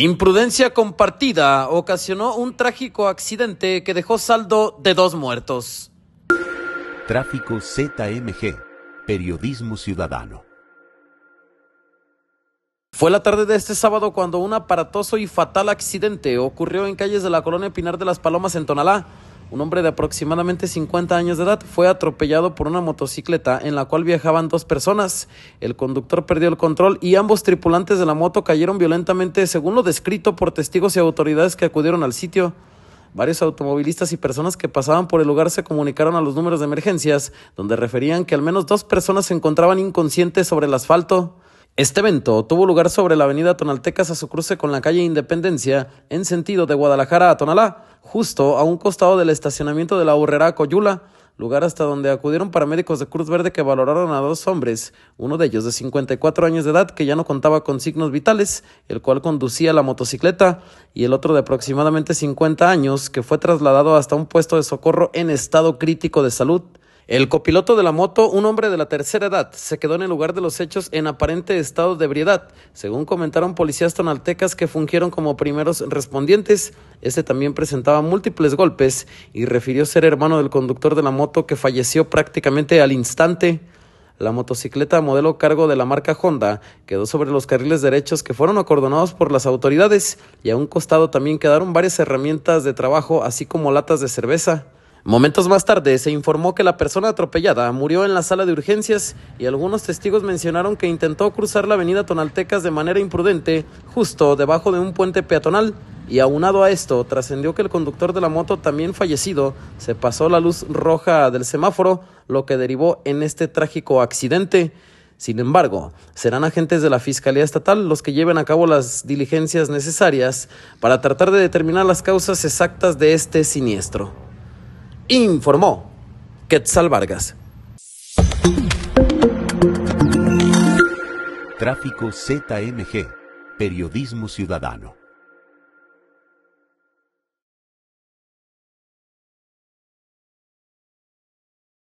Imprudencia compartida ocasionó un trágico accidente que dejó saldo de dos muertos. Tráfico ZMG, Periodismo Ciudadano. Fue la tarde de este sábado cuando un aparatoso y fatal accidente ocurrió en calles de la colonia Pinar de las Palomas en Tonalá, un hombre de aproximadamente 50 años de edad, fue atropellado por una motocicleta en la cual viajaban dos personas. El conductor perdió el control y ambos tripulantes de la moto cayeron violentamente, según lo descrito por testigos y autoridades que acudieron al sitio. Varios automovilistas y personas que pasaban por el lugar se comunicaron a los números de emergencias, donde referían que al menos dos personas se encontraban inconscientes sobre el asfalto. Este evento tuvo lugar sobre la avenida Tonaltecas a su cruce con la calle Independencia, en sentido de Guadalajara a Tonalá, justo a un costado del estacionamiento de la Urrera Coyula, lugar hasta donde acudieron paramédicos de Cruz Verde que valoraron a dos hombres, uno de ellos de 54 años de edad que ya no contaba con signos vitales, el cual conducía la motocicleta, y el otro de aproximadamente 50 años que fue trasladado hasta un puesto de socorro en estado crítico de salud. El copiloto de la moto, un hombre de la tercera edad, se quedó en el lugar de los hechos en aparente estado de ebriedad, según comentaron policías tonaltecas que fungieron como primeros respondientes. Este también presentaba múltiples golpes y refirió ser hermano del conductor de la moto que falleció prácticamente al instante. La motocicleta modelo cargo de la marca Honda quedó sobre los carriles derechos que fueron acordonados por las autoridades y a un costado también quedaron varias herramientas de trabajo así como latas de cerveza. Momentos más tarde se informó que la persona atropellada murió en la sala de urgencias y algunos testigos mencionaron que intentó cruzar la avenida Tonaltecas de manera imprudente justo debajo de un puente peatonal y aunado a esto trascendió que el conductor de la moto también fallecido se pasó la luz roja del semáforo lo que derivó en este trágico accidente. Sin embargo, serán agentes de la Fiscalía Estatal los que lleven a cabo las diligencias necesarias para tratar de determinar las causas exactas de este siniestro informó Quetzal Vargas. Tráfico ZMG, Periodismo Ciudadano.